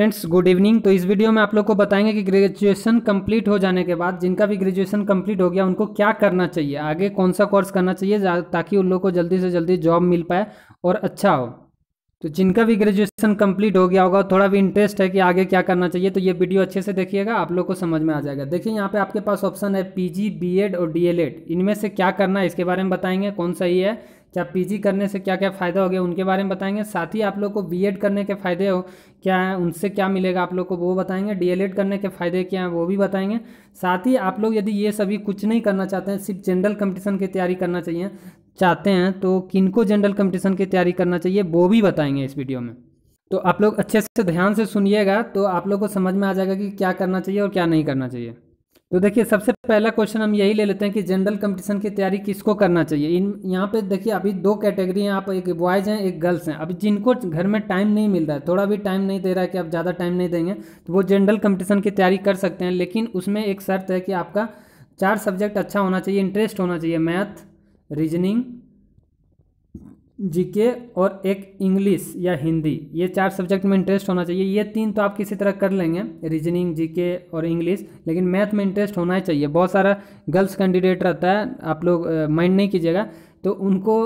friends good evening तो इस video में आप लोग को बताएंगे कि ग्रेजुएशन कंप्लीट हो जाने के बाद जिनका भी ग्रेजुएशन कंप्लीट हो गया उनको क्या करना चाहिए आगे कौन सा कोर्स करना चाहिए ताकि उन लोग को जल्दी से जल्दी जॉब मिल पाए और अच्छा हो तो जिनका भी ग्रेजुएशन कंप्लीट हो गया होगा थोड़ा भी इंटरेस्ट है कि आगे क्या करना चाहिए तो ये वीडियो अच्छे से देखिएगा आप लोग को समझ में आ जाएगा देखिए यहाँ पे आपके पास ऑप्शन है पीजी बीएड और डीएलएड इनमें से क्या करना है इसके बारे में बताएंगे कौन सा ही है क्या पीजी करने से क्या क्या फ़ायदा हो गया उनके बारे में बताएंगे साथ ही आप लोग को बीएड करने के फ़ायदे हो क्या है उनसे क्या मिलेगा आप लोग को वो बताएंगे डीएलएड करने के फ़ायदे क्या हैं वो भी बताएंगे साथ ही आप लोग यदि ये सभी कुछ नहीं करना चाहते हैं सिर्फ जनरल कंपटीशन की तैयारी करना चाहिए चाहते हैं तो किनको जनरल कंपटीशन की तैयारी करना चाहिए वो भी बताएंगे इस वीडियो में तो आप लोग अच्छे से ध्यान से सुनिएगा तो आप लोग को समझ में आ जाएगा कि क्या करना चाहिए और क्या नहीं करना चाहिए तो देखिए सबसे पहला क्वेश्चन हम यही ले लेते हैं कि जनरल कंपटीशन की तैयारी किसको करना चाहिए इन यहाँ पे देखिए अभी दो कैटेगरी हैं आप एक बॉयज़ हैं एक गर्ल्स हैं अभी जिनको घर में टाइम नहीं मिल रहा है थोड़ा भी टाइम नहीं दे रहा है कि आप ज़्यादा टाइम नहीं देंगे तो वो जनरल कंपटीशन की तैयारी कर सकते हैं लेकिन उसमें एक शर्त है कि आपका चार सब्जेक्ट अच्छा होना चाहिए इंटरेस्ट होना चाहिए मैथ रीजनिंग जीके और एक इंग्लिश या हिंदी ये चार सब्जेक्ट में इंटरेस्ट होना चाहिए ये तीन तो आप किसी तरह कर लेंगे रीजनिंग जीके और इंग्लिश लेकिन मैथ में इंटरेस्ट होना ही चाहिए बहुत सारा गर्ल्स कैंडिडेट रहता है आप लोग माइंड नहीं कीजिएगा तो उनको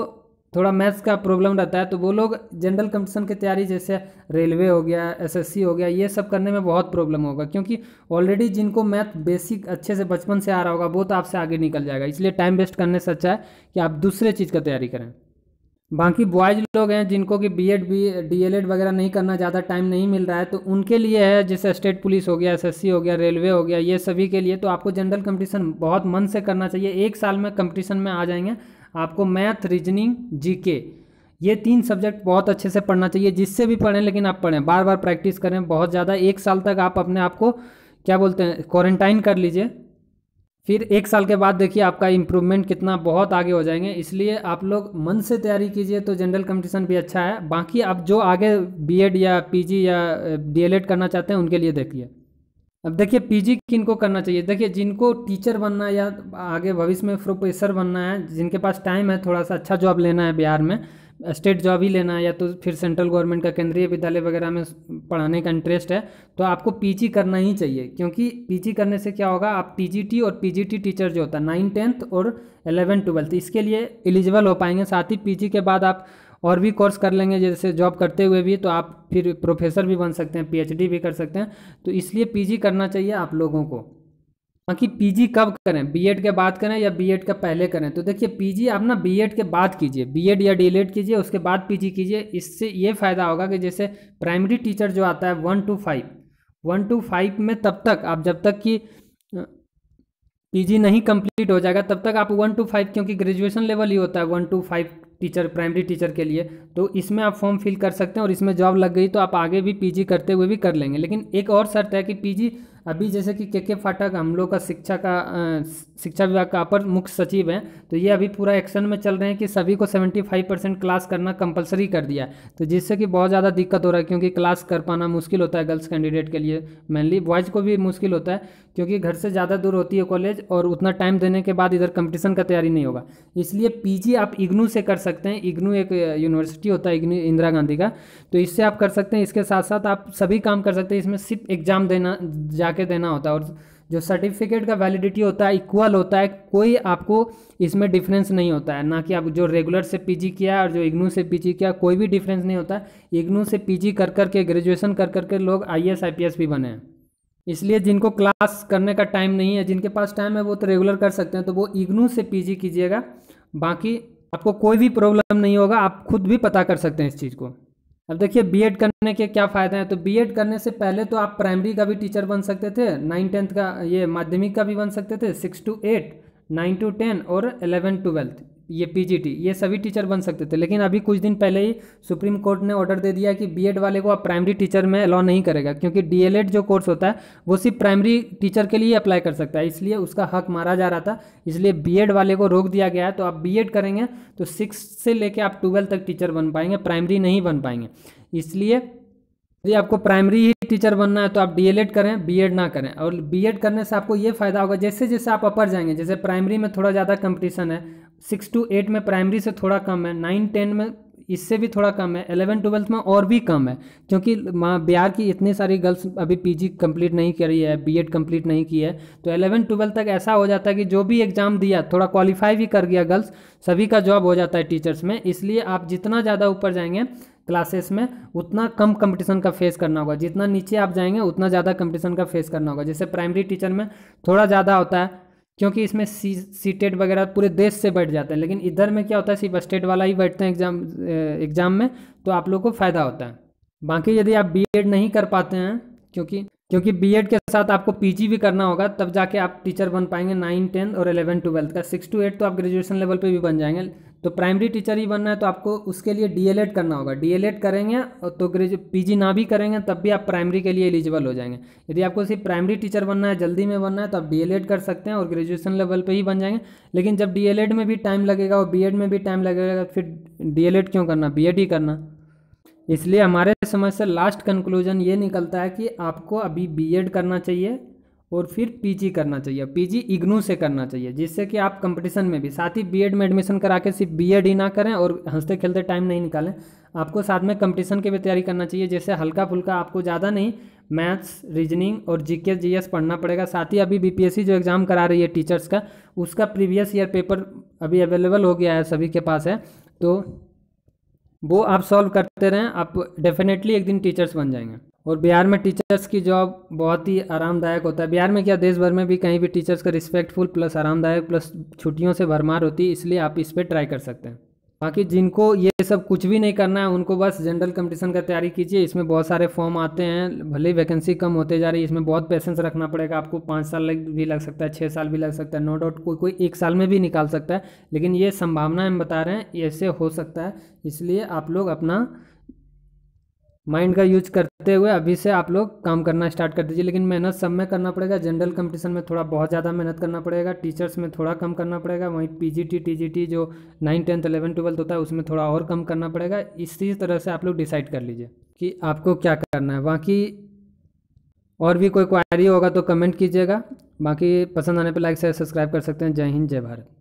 थोड़ा मैथ्स का प्रॉब्लम रहता है तो वो लोग जनरल कंपटीशन की तैयारी जैसे रेलवे हो गया एसएससी हो गया ये सब करने में बहुत प्रॉब्लम होगा क्योंकि ऑलरेडी जिनको मैथ बेसिक अच्छे से बचपन से आ रहा होगा वो तो आपसे आगे निकल जाएगा इसलिए टाइम वेस्ट करने से अच्छा है कि आप दूसरे चीज़ का तैयारी करें बाकी बॉयज लोग हैं जिनको कि बी एड बी वगैरह नहीं करना ज़्यादा टाइम नहीं मिल रहा है तो उनके लिए है जैसे स्टेट पुलिस हो गया एस हो गया रेलवे हो गया ये सभी के लिए तो आपको जनरल कंपटीशन बहुत मन से करना चाहिए एक साल में कंपटीशन में आ जाएंगे आपको मैथ रीजनिंग जीके ये तीन सब्जेक्ट बहुत अच्छे से पढ़ना चाहिए जिससे भी पढ़ें लेकिन आप पढ़ें बार बार प्रैक्टिस करें बहुत ज़्यादा एक साल तक आप अपने आप को क्या बोलते हैं क्वारंटाइन कर लीजिए फिर एक साल के बाद देखिए आपका इम्प्रूवमेंट कितना बहुत आगे हो जाएंगे इसलिए आप लोग मन से तैयारी कीजिए तो जनरल कंपटीशन भी अच्छा है बाकी आप जो आगे बीएड या पीजी या डीएलएड करना चाहते हैं उनके लिए देखिए अब देखिए पीजी किनको करना चाहिए देखिए जिनको टीचर बनना है या आगे भविष्य में प्रोफेसर बनना है जिनके पास टाइम है थोड़ा सा अच्छा जॉब लेना है बिहार में स्टेट जॉब ही लेना है या तो फिर सेंट्रल गवर्नमेंट का केंद्रीय विद्यालय वगैरह में पढ़ाने का इंटरेस्ट है तो आपको पीजी करना ही चाहिए क्योंकि पीजी करने से क्या होगा आप पीजीटी और पीजीटी टीचर जो होता है नाइन टेंथ और एलेवन ट्वेल्थ इसके लिए एलिजिबल हो पाएंगे साथ ही पीजी के बाद आप और भी कोर्स कर लेंगे जैसे जॉब करते हुए भी तो आप फिर प्रोफेसर भी बन सकते हैं पीएचडी भी कर सकते हैं तो इसलिए पीजी करना चाहिए आप लोगों को बाकी पीजी कब करें बीएड के बाद करें या बीएड का पहले करें तो देखिए पीजी आप ना बीएड के बाद कीजिए बीएड या डीएलएड कीजिए उसके बाद पीजी कीजिए इससे ये फ़ायदा होगा कि जैसे प्राइमरी टीचर जो आता है one two five one two five में तब तक आप जब तक कि पीजी नहीं कंप्लीट हो जाएगा तब तक आप वन टू फाइव क्योंकि ग्रेजुएशन लेवल ही होता है one two five teacher primary teacher के लिए तो इसमें आप फॉर्म फिल कर सकते हैं और इसमें जॉब लग गई तो आप आगे भी पीजी करते हुए भी कर लेंगे लेकिन एक और शर्त है कि पीजी अभी जैसे कि के के फाटक हम लोग का शिक्षा का शिक्षा विभाग का अपर मुख्य सचिव हैं तो ये अभी पूरा एक्शन में चल रहे हैं कि सभी को 75 परसेंट क्लास करना कंपलसरी कर दिया है तो जिससे कि बहुत ज़्यादा दिक्कत हो रहा है क्योंकि क्लास कर पाना मुश्किल होता है गर्ल्स कैंडिडेट के लिए मेनली बॉयज़ को भी मुश्किल होता है क्योंकि घर से ज़्यादा दूर होती है कॉलेज और उतना टाइम देने के बाद इधर कंपटीशन का तैयारी नहीं होगा इसलिए पीजी आप इग्नू से कर सकते हैं इग्नू एक यूनिवर्सिटी होता है इग्नू इंदिरा गांधी का तो इससे आप कर सकते हैं इसके साथ साथ आप सभी काम कर सकते हैं इसमें सिर्फ एग्ज़ाम देना जाके देना होता है और जो सर्टिफिकेट का वैलिडिटी होता है इक्वल होता है कोई आपको इसमें डिफरेंस नहीं होता है ना कि आप जो रेगुलर से पीजी किया और जो इग्नू से पीजी किया कोई भी डिफरेंस नहीं होता इग्नू से पीजी कर कर के ग्रेजुएशन कर कर के लोग आईएएस आईपीएस भी बने हैं इसलिए जिनको क्लास करने का टाइम नहीं है जिनके पास टाइम है वो तो रेगुलर कर सकते हैं तो वो इग्नू से पीजी कीजिएगा बाकी आपको कोई भी प्रॉब्लम नहीं होगा आप खुद भी पता कर सकते हैं इस चीज़ को अब देखिए बीएड करने के क्या फ़ायदे हैं तो बीएड करने से पहले तो आप प्राइमरी का भी टीचर बन सकते थे नाइन टेंथ का ये माध्यमिक का भी बन सकते थे six to eight nine to ten और एलेवन ट्वेल्थ ये पीजीटी ये सभी टीचर बन सकते थे लेकिन अभी कुछ दिन पहले ही सुप्रीम कोर्ट ने ऑर्डर दे दिया कि बीएड वाले को आप प्राइमरी टीचर में अलाउ नहीं करेगा क्योंकि डीएलएड जो कोर्स होता है वो सिर्फ प्राइमरी टीचर के लिए अप्लाई कर सकता है इसलिए उसका हक मारा जा रहा था इसलिए बीएड वाले को रोक दिया गया है तो आप बी करेंगे तो सिक्स से लेकर आप ट्वेल्थ तक टीचर बन पाएंगे प्राइमरी नहीं बन पाएंगे इसलिए यदि आपको प्राइमरी ही टीचर बनना है तो आप डीएलएड करें बीएड ना करें और बीएड करने से आपको ये फायदा होगा जैसे जैसे आप अपर जाएंगे जैसे प्राइमरी में थोड़ा ज़्यादा कंपटीशन है सिक्स टू एट में प्राइमरी से थोड़ा कम है नाइन टेन में इससे भी थोड़ा कम है एलेवन ट्वेल्थ में और भी कम है क्योंकि बिहार की इतनी सारी गर्ल्स अभी पीजी कंप्लीट नहीं करी है बीएड कंप्लीट नहीं की है तो एलेवन ट्वेल्थ तक ऐसा हो जाता है कि जो भी एग्ज़ाम दिया थोड़ा क्वालिफाई भी कर गया गर्ल्स सभी का जॉब हो जाता है टीचर्स में इसलिए आप जितना ज़्यादा ऊपर जाएंगे क्लासेस में उतना कम कंपटीशन का फेस करना होगा जितना नीचे आप जाएंगे उतना ज़्यादा कंपटीशन का फेस करना होगा जैसे प्राइमरी टीचर में थोड़ा ज़्यादा होता है क्योंकि इसमें सी सीटेट वगैरह पूरे देश से बैठ जाते हैं लेकिन इधर में क्या होता है सिर्फ स्टेट वाला ही बैठते हैं एग्जाम एग्जाम में तो आप लोग को फ़ायदा होता है बाकी यदि आप बीएड नहीं कर पाते हैं क्योंकि क्योंकि बीएड के साथ आपको पीजी भी करना होगा तब जाके आप टीचर बन पाएंगे नाइन टेंथ और एलेवन ट्वेल्थ का सिक्स टू एट तो आप ग्रेजुएशन लेवल पर भी बन जाएंगे तो प्राइमरी टीचर ही बनना है तो आपको उसके लिए डीएलएड करना होगा डीएलएड करेंगे तो ग्रेजु पीजी ना भी करेंगे तब भी आप प्राइमरी के लिए एलिजिबल हो जाएंगे यदि आपको सिर्फ प्राइमरी टीचर बनना है जल्दी में बनना है तो आप डीएलएड कर सकते हैं और ग्रेजुएशन लेवल पे ही बन जाएंगे लेकिन जब डी में भी टाइम लगेगा और बी में भी टाइम लगेगा फिर डी क्यों करना बी ही करना इसलिए हमारे समझ से लास्ट कंक्लूजन ये निकलता है कि आपको अभी बी करना चाहिए और फिर पीजी करना चाहिए पीजी इग्नू से करना चाहिए जिससे कि आप कंपटीशन में भी साथ ही बीएड में एडमिशन करा के सिर्फ बीएड ही ना करें और हंसते खेलते टाइम नहीं निकालें आपको साथ में कंपटीशन की भी तैयारी करना चाहिए जैसे हल्का फुल्का आपको ज़्यादा नहीं मैथ्स रीजनिंग और जीके जीएस पढ़ना पड़ेगा साथ ही अभी बीपीएससी जो एग्ज़ाम करा रही है टीचर्स का उसका प्रीवियस ईयर पेपर अभी अवेलेबल हो गया है सभी के पास है तो वो आप सॉल्व करते रहें आप डेफिनेटली एक दिन टीचर्स बन जाएंगे और बिहार में टीचर्स की जॉब बहुत ही आरामदायक होता है बिहार में क्या देश भर में भी कहीं भी टीचर्स का रिस्पेक्टफुल प्लस आरामदायक प्लस छुट्टियों से भरमार होती है इसलिए आप इस पर ट्राई कर सकते हैं बाकी जिनको ये सब कुछ भी नहीं करना है उनको बस जनरल कंपटीशन का तैयारी कीजिए इसमें बहुत सारे फॉर्म आते हैं भले ही वैकेंसी कम होते जा रही है इसमें बहुत पेशेंस रखना पड़ेगा आपको पाँच साल भी लग सकता है छः साल भी लग सकता है नो डाउट कोई कोई एक साल में भी निकाल सकता है लेकिन ये संभावना हम बता रहे हैं ऐसे हो सकता है इसलिए आप लोग अपना माइंड का यूज करते हुए अभी से आप लोग काम करना स्टार्ट कर दीजिए लेकिन मेहनत सब में करना पड़ेगा जनरल कंपटीशन में थोड़ा बहुत ज़्यादा मेहनत करना पड़ेगा टीचर्स में थोड़ा कम करना पड़ेगा वहीं पीजीटी टीजीटी जो नाइन टेंथ अलेवन ट्वेल्थ होता है उसमें थोड़ा और कम करना पड़ेगा इसी तरह से आप लोग डिसाइड कर लीजिए कि आपको क्या करना है बाकी और भी कोई क्वारी होगा तो कमेंट कीजिएगा बाकी पसंद आने पर लाइक शेयर सब्सक्राइब कर सकते हैं जय हिंद जय भारत